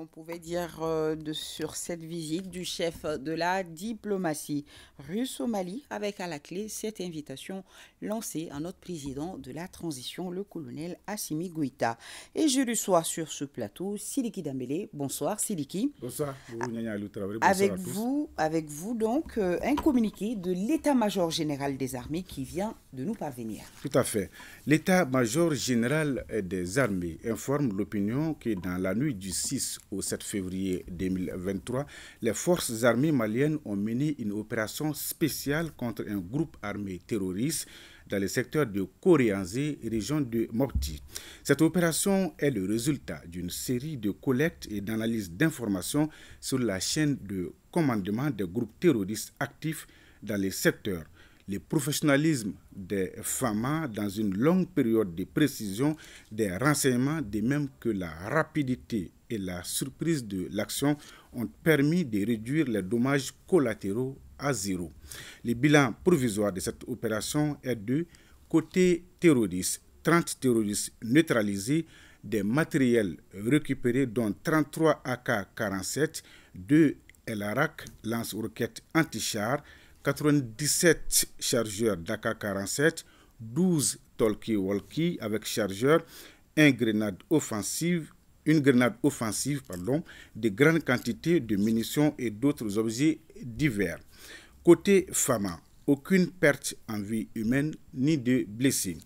On pouvait dire euh, de, sur cette visite du chef de la diplomatie russe au Mali, avec à la clé cette invitation lancée à notre président de la transition, le colonel Assimi Gouita. Et je reçois sur ce plateau Siliki Damélé. Bonsoir Siliki. Bonsoir. Ah, avec vous, avec vous donc euh, un communiqué de l'état-major général des armées qui vient de nous parvenir. Tout à fait. L'état-major général des armées informe l'opinion que dans la nuit du 6 au 7 février 2023, les forces armées maliennes ont mené une opération spéciale contre un groupe armé terroriste dans le secteur de Coréanzé, région de Mopti. Cette opération est le résultat d'une série de collectes et d'analyses d'informations sur la chaîne de commandement des groupes terroristes actifs dans les secteurs le professionnalisme des FAMA dans une longue période de précision des renseignements, de même que la rapidité et la surprise de l'action ont permis de réduire les dommages collatéraux à zéro. Le bilan provisoire de cette opération est de côté terroriste, 30 terroristes neutralisés, des matériels récupérés dont 33 AK-47, 2 LARAC, lance-roquettes anti-char, 97 chargeurs d'AK-47, 12 talkie-walkie avec chargeurs, grenade offensive, une grenade offensive, pardon, de grandes quantités de munitions et d'autres objets divers. Côté Fama, aucune perte en vie humaine ni de blessés.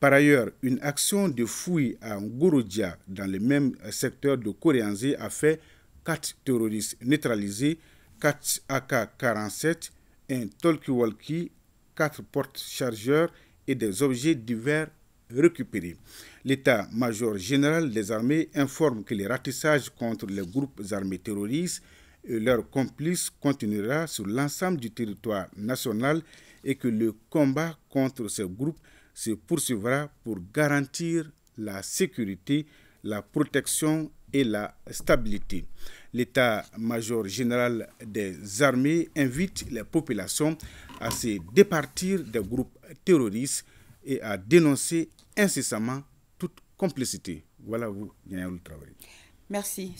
Par ailleurs, une action de fouille à Ngorodia, dans le même secteur de Koreanze, a fait 4 terroristes neutralisés, 4 AK-47, un talkie-walkie, quatre portes chargeurs et des objets divers récupérés. L'état-major général des armées informe que les ratissages contre les groupes armés terroristes et leurs complices continuera sur l'ensemble du territoire national et que le combat contre ces groupes se poursuivra pour garantir la sécurité, la protection et la stabilité. L'état-major général des armées invite les populations à se départir des groupes terroristes et à dénoncer incessamment toute complicité. Voilà vous, le Travail. Merci,